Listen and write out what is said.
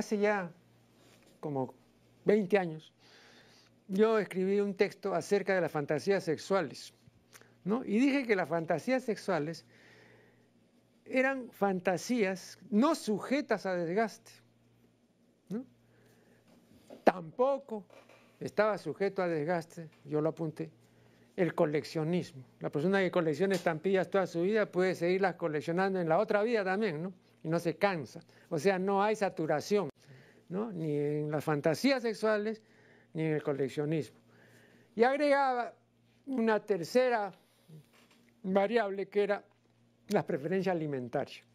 hace ya como 20 años, yo escribí un texto acerca de las fantasías sexuales, ¿no? Y dije que las fantasías sexuales eran fantasías no sujetas a desgaste, ¿no? Tampoco estaba sujeto a desgaste, yo lo apunté, el coleccionismo. La persona que colecciona estampillas toda su vida puede seguirlas coleccionando en la otra vida también, ¿no? Y no se cansa. O sea, no hay saturación ni en las fantasías sexuales, ni en el coleccionismo. Y agregaba una tercera variable que era las preferencias alimentarias.